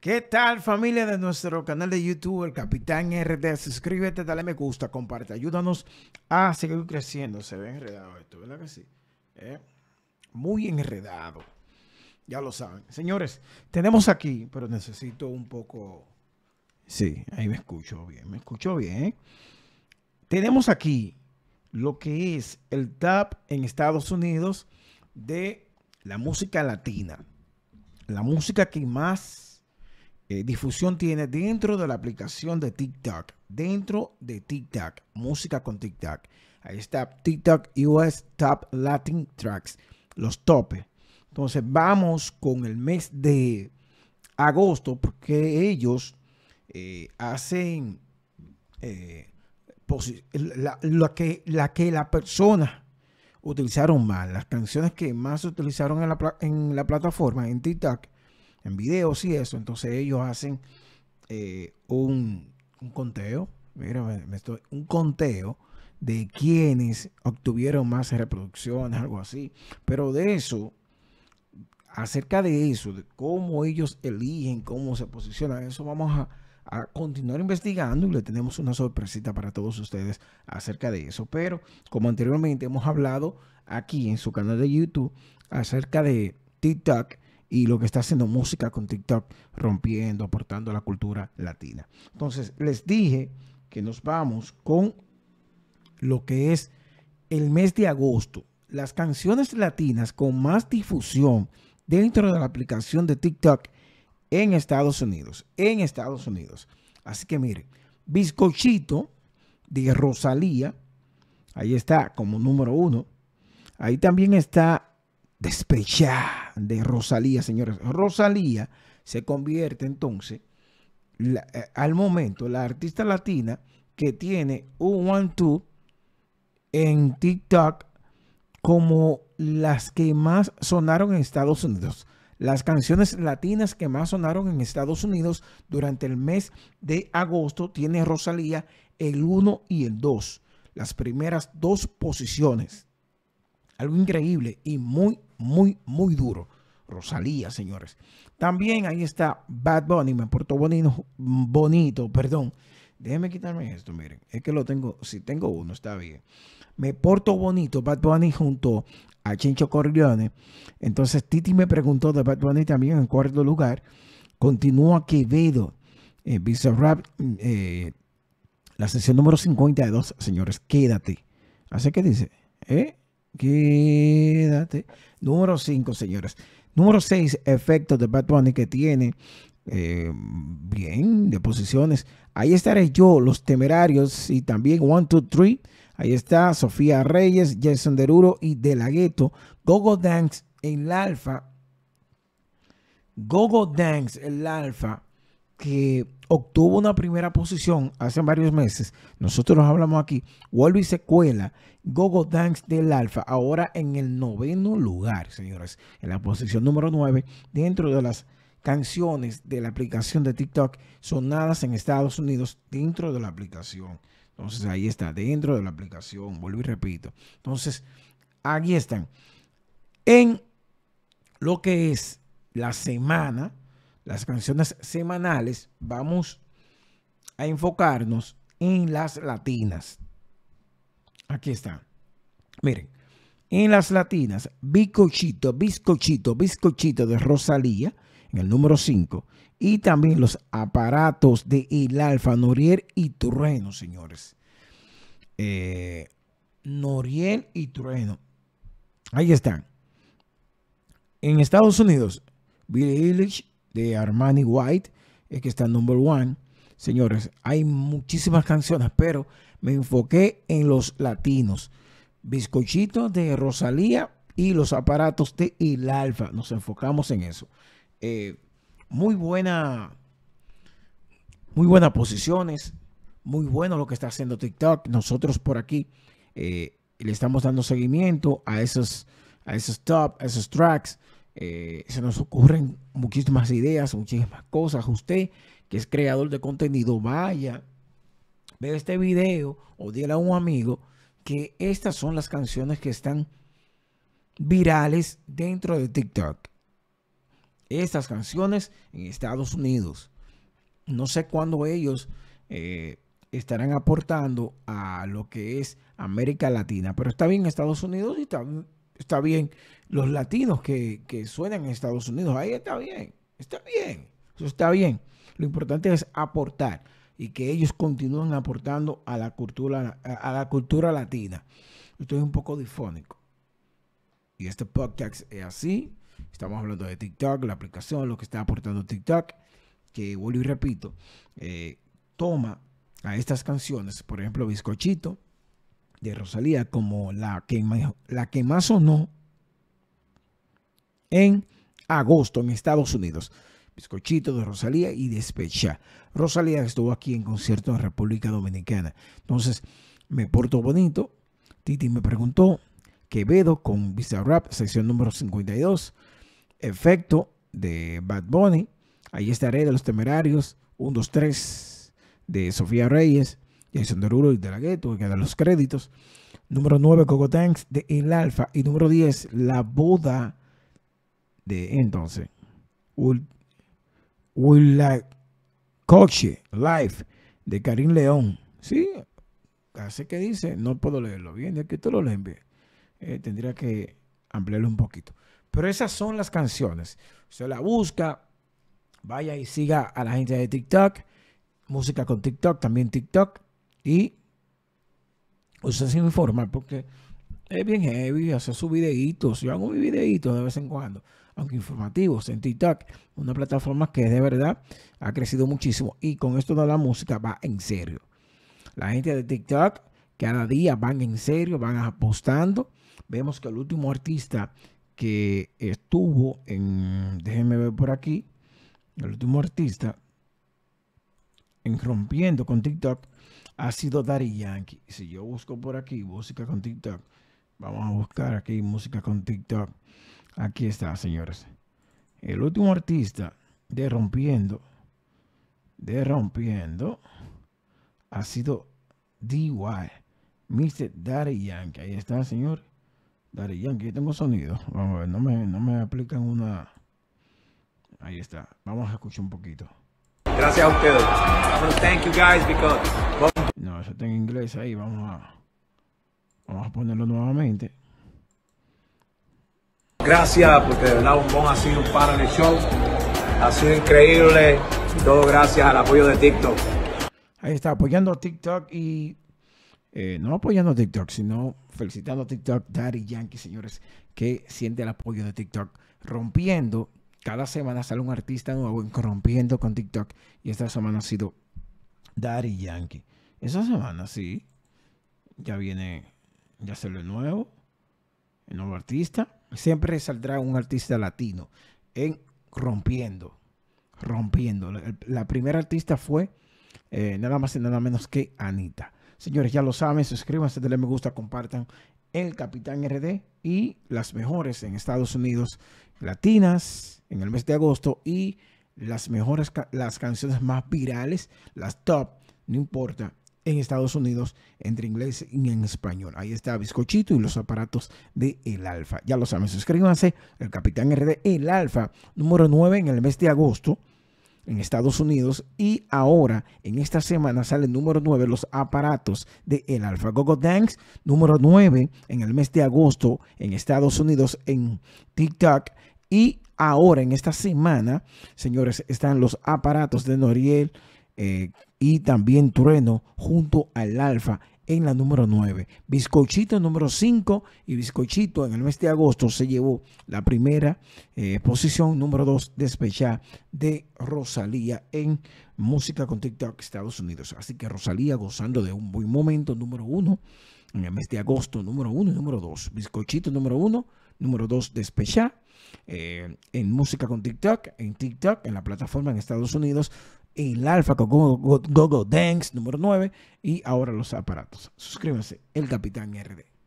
¿Qué tal familia de nuestro canal de YouTube, el Capitán RD? Suscríbete, dale me gusta, comparte, ayúdanos a seguir creciendo. Se ve enredado esto, ¿verdad que sí? Eh, muy enredado. Ya lo saben. Señores, tenemos aquí, pero necesito un poco... Sí, ahí me escucho bien, me escucho bien. Tenemos aquí lo que es el TAP en Estados Unidos de la música latina. La música que más eh, difusión tiene dentro de la aplicación de TikTok. Dentro de TikTok, música con TikTok. Ahí está TikTok US Top Latin Tracks, los topes. Entonces vamos con el mes de agosto porque ellos eh, hacen eh, la, que, la que la persona utilizaron más, las canciones que más utilizaron en la, en la plataforma, en TikTok en videos y eso. Entonces ellos hacen eh, un, conteo, mira, me, estoy, un conteo de quienes obtuvieron más reproducciones, algo así. Pero de eso, acerca de eso, de cómo ellos eligen, cómo se posicionan, eso vamos a, a continuar investigando y le tenemos una sorpresita para todos ustedes acerca de eso. Pero como anteriormente hemos hablado aquí en su canal de YouTube acerca de TikTok y lo que está haciendo música con TikTok, rompiendo, aportando a la cultura latina. Entonces, les dije que nos vamos con lo que es el mes de agosto. Las canciones latinas con más difusión dentro de la aplicación de TikTok en Estados Unidos. En Estados Unidos. Así que miren, Bizcochito de Rosalía, ahí está como número uno. Ahí también está despechar de Rosalía, señores. Rosalía se convierte entonces eh, al momento la artista latina que tiene un one-two en TikTok como las que más sonaron en Estados Unidos. Las canciones latinas que más sonaron en Estados Unidos durante el mes de agosto tiene Rosalía el 1 y el 2, las primeras dos posiciones. Algo increíble y muy, muy, muy duro. Rosalía, señores. También ahí está Bad Bunny, me portó bonito, bonito, perdón. Déjenme quitarme esto, miren. Es que lo tengo, si tengo uno, está bien. Me porto bonito, Bad Bunny junto a Chincho Corleone. Entonces Titi me preguntó de Bad Bunny también en cuarto lugar. Continúa Quevedo, eh, Rap mm, eh, la sesión número 52, señores, quédate. Así que dice, ¿Eh? Quédate. Número 5, señores. Número 6, efectos de Bad Bunny que tiene. Eh, bien, de posiciones. Ahí estaré yo, Los Temerarios y también 1, 2, 3 Ahí está Sofía Reyes, Jason Deruro y De La Gueto. Gogo Dance, el alfa. Gogo Dance, el alfa que obtuvo una primera posición hace varios meses, nosotros nos hablamos aquí, vuelve y secuela Gogo Dance del Alfa, ahora en el noveno lugar, señores, en la posición número 9 dentro de las canciones de la aplicación de TikTok sonadas en Estados Unidos dentro de la aplicación. Entonces ahí está, dentro de la aplicación, vuelvo y repito. Entonces, aquí están. En lo que es la semana, las canciones semanales, vamos a enfocarnos en las latinas. Aquí está. Miren, en las latinas, Bicochito, Bizcochito, Bizcochito de Rosalía, en el número 5, y también los aparatos de El Alfa, Noriel y Trueno, señores. Eh, Noriel y Trueno. Ahí están. En Estados Unidos, Billy de Armani White, es eh, que está en number one. Señores, hay muchísimas canciones, pero me enfoqué en los latinos. bizcochito de Rosalía y los aparatos de El Alfa. Nos enfocamos en eso. Eh, muy buena, muy buenas posiciones. Muy bueno lo que está haciendo TikTok. Nosotros por aquí eh, le estamos dando seguimiento a esos, a esos top, a esos tracks. Eh, se nos ocurren muchísimas ideas, muchísimas cosas. Usted, que es creador de contenido, vaya, ve este video o dile a un amigo que estas son las canciones que están virales dentro de TikTok. Estas canciones en Estados Unidos. No sé cuándo ellos eh, estarán aportando a lo que es América Latina, pero está bien Estados Unidos y está, está bien. Los latinos que, suenan en Estados Unidos, ahí está bien, está bien, eso está bien. Lo importante es aportar y que ellos continúen aportando a la cultura, a la cultura latina. Estoy un poco difónico. Y este podcast es así. Estamos hablando de TikTok, la aplicación, lo que está aportando TikTok, que vuelvo y repito, eh, toma a estas canciones, por ejemplo, Bizcochito, de Rosalía como la que, la que más sonó en agosto en Estados Unidos. Bizcochito de Rosalía y Despecha. Rosalía estuvo aquí en concierto en República Dominicana. Entonces, me porto bonito. Titi me preguntó, Quevedo con Visa Rap, sección número 52. Efecto de Bad Bunny. Ahí estaré de los temerarios. 1, 2, 3 de Sofía Reyes. Jason Rulo y De La tuve que dar los créditos. Número 9, Coco Tanks de El Alfa. Y número 10, La Boda de entonces. Will, like Coche Life de Karim León. Sí, casi que dice, no puedo leerlo bien, De que tú lo lees eh, tendría que ampliarlo un poquito. Pero esas son las canciones. Se la busca, vaya y siga a la gente de TikTok. Música con TikTok, también TikTok. Y usted pues, se informa porque es bien heavy hacer sus videitos. Yo hago mis videitos de vez en cuando, aunque informativos, en TikTok, una plataforma que de verdad ha crecido muchísimo. Y con esto de la música va en serio. La gente de TikTok cada día van en serio, van apostando. Vemos que el último artista que estuvo en, déjenme ver por aquí, el último artista en rompiendo con TikTok ha sido Daddy Yankee. Si yo busco por aquí música con TikTok, vamos a buscar aquí música con TikTok. Aquí está, señores. El último artista de Rompiendo, de Rompiendo, ha sido DY, Mr. Daddy Yankee. Ahí está, señor. Daddy Yankee, yo tengo sonido. Vamos a ver, no me, aplican una... Ahí está. Vamos a escuchar un poquito. Gracias a ustedes. thank you guys because está en inglés ahí. Vamos a, vamos a ponerlo nuevamente. Gracias, porque de verdad ha sido un par show. Ha sido increíble. Todo gracias al apoyo de TikTok. Ahí está, apoyando TikTok y eh, no apoyando TikTok, sino felicitando a TikTok, Daddy Yankee, señores, que siente el apoyo de TikTok, rompiendo. Cada semana sale un artista nuevo rompiendo con TikTok y esta semana ha sido Daddy Yankee. Esa semana sí. Ya viene, ya sale lo nuevo. El nuevo artista. Siempre saldrá un artista latino en Rompiendo. Rompiendo. La, primera artista fue eh, nada más y nada menos que Anita. Señores, ya lo saben, suscríbanse, denle me gusta, compartan el Capitán RD y las mejores en Estados Unidos, latinas, en el mes de agosto y las mejores, las canciones más virales, las top, no importa, en Estados Unidos entre inglés y en español. Ahí está Bizcochito y los aparatos de El Alfa. Ya lo saben, suscríbanse. El Capitán RD, El Alfa, número 9 en el mes de agosto en Estados Unidos y ahora en esta semana sale número 9 los aparatos de el Alfa. Gogo Tanks número 9 en el mes de agosto en Estados Unidos en TikTok y ahora en esta semana, señores, están los aparatos de Noriel eh, y también Trueno junto al Alfa en la número 9. Bizcochito número 5 y Bizcochito en el mes de agosto se llevó la primera eh, posición, número 2, despechada de Rosalía en música con TikTok Estados Unidos. Así que Rosalía gozando de un buen momento, número 1 en el mes de agosto, número 1 y número 2. Bizcochito número 1, número 2, despechada. Eh, en música con TikTok, en TikTok, en la plataforma en Estados Unidos, el Alfa con Google, Dance número 9 y ahora los aparatos. Suscríbase, el Capitán RD.